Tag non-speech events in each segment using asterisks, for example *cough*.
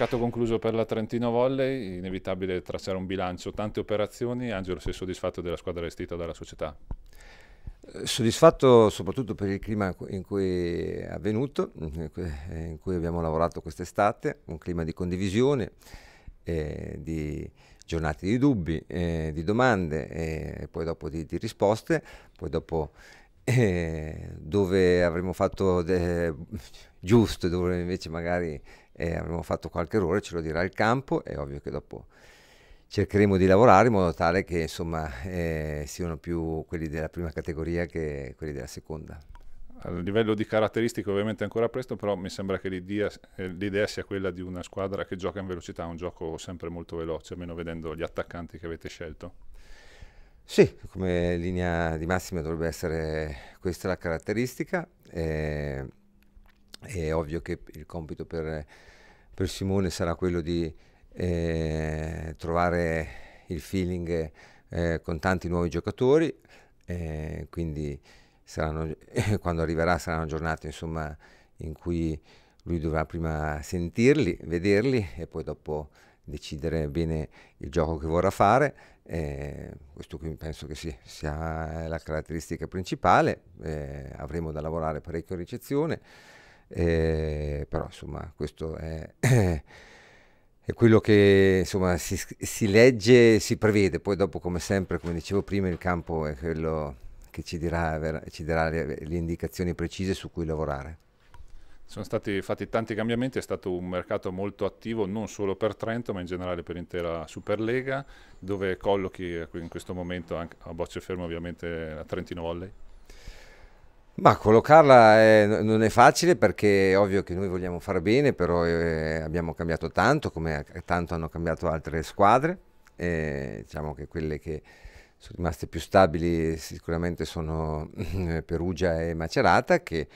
Mercato concluso per la Trentino Volley, inevitabile tracciare un bilancio, tante operazioni, Angelo sei soddisfatto della squadra vestita dalla società? Eh, soddisfatto soprattutto per il clima in cui è avvenuto, in cui abbiamo lavorato quest'estate, un clima di condivisione, eh, di giornate di dubbi, eh, di domande eh, e eh, poi dopo di, di, risposte, poi dopo eh, dove avremmo fatto de- *laughs* giusto, dove invece magari eh, avremmo fatto qualche errore, ce lo dirà il campo, è ovvio che dopo cercheremo di lavorare in modo tale che insomma eh, siano più quelli della prima categoria che quelli della seconda. A livello di caratteristiche ovviamente ancora presto, però mi sembra che l'idea, eh, l'idea, sia quella di una squadra che gioca in velocità, un gioco sempre molto veloce, almeno vedendo gli attaccanti che avete scelto. Sì, come linea di massima dovrebbe essere questa la caratteristica. Eh, è ovvio che il compito per, per Simone sarà quello di eh, trovare il feeling eh, con tanti nuovi giocatori, eh, quindi saranno, eh, quando arriverà saranno giornate insomma, in cui lui dovrà prima sentirli, vederli e poi dopo decidere bene il gioco che vorrà fare. Eh, questo qui penso che sì, sia la caratteristica principale. Eh, avremo da lavorare parecchio a ricezione, eh, però insomma questo è, *clears throat* è quello che insomma, si, si legge e si prevede. Poi dopo, come sempre, come dicevo prima, il campo è quello che ci dirà, ci darà le, le indicazioni precise su cui lavorare. Sono stati fatti tanti cambiamenti, è stato un mercato molto attivo non solo per Trento ma in generale per l'intera Superlega dove collochi in questo momento anche, a bocce ferme ovviamente la Trentino Volley. Ma collocarla è, non è facile perché è ovvio che noi vogliamo far bene, però eh, abbiamo cambiato tanto, come tanto hanno cambiato altre squadre, eh, diciamo che quelle che sono rimaste più stabili sicuramente sono eh, Perugia e Macerata che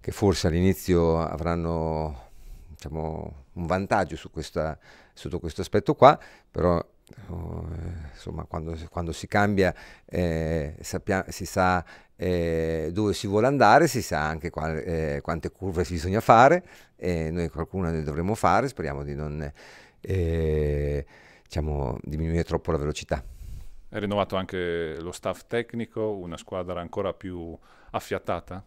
che forse all'inizio avranno diciamo, un vantaggio su questa, sotto questo aspetto qua, però eh, insomma, quando, quando, si cambia eh, sappia, si sa eh, dove si vuole andare, si sa anche qual, eh, quante curve si bisogna fare, e noi qualcuna ne dovremo fare, speriamo di non eh, diciamo, diminuire troppo la velocità. È rinnovato anche lo staff tecnico, una squadra ancora più affiattata?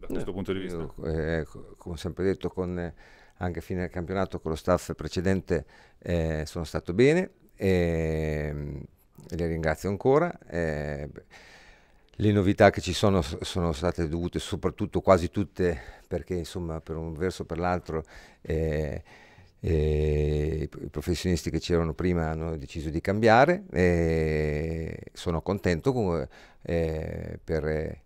da questo eh, punto di vista. Io, eh, ecco, come ho sempre detto, con, eh, anche fine del campionato con lo staff precedente eh, sono stato bene e, e li ringrazio ancora. Eh, le novità che ci sono sono state dovute soprattutto quasi tutte perché insomma per un verso o per l'altro eh, i professionisti che c'erano prima hanno deciso di cambiare e sono contento con, per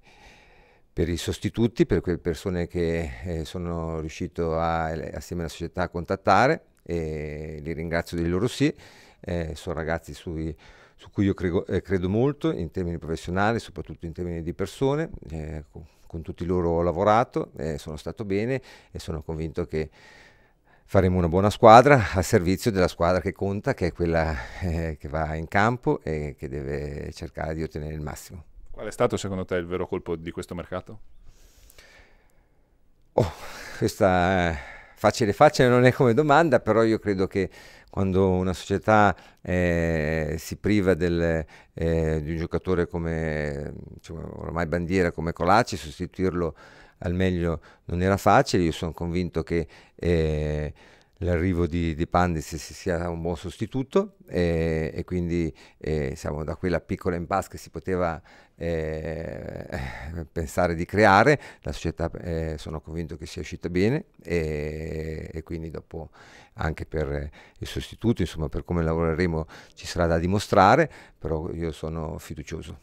per i sostituti, per quelle persone che eh, sono riuscito a, assieme alla società a contattare e li ringrazio dei loro sì, eh, sono ragazzi sui, su cui io crego, eh, credo molto in termini professionali, soprattutto in termini di persone, eh, con, con, tutti loro ho lavorato, eh, sono stato bene e sono convinto che faremo una buona squadra a servizio della squadra che conta, che è quella eh, che va in campo e che deve cercare di ottenere il massimo. Qual è stato secondo te il vero colpo di questo mercato? Oh, questa è facile facile non è come domanda, però io credo che quando una società eh, si priva del, eh, di un giocatore come diciamo, ormai bandiera come Colacci, sostituirlo al meglio non era facile, io sono convinto che eh, l'arrivo di, di Pandis si sia un buon sostituto e, e quindi eh, diciamo, da quella piccola impasse che si poteva eh, eh, pensare di creare, la società eh, sono convinto che sia uscita bene e, e, quindi dopo anche per il sostituto, insomma per come lavoreremo ci sarà da dimostrare, però io sono fiducioso.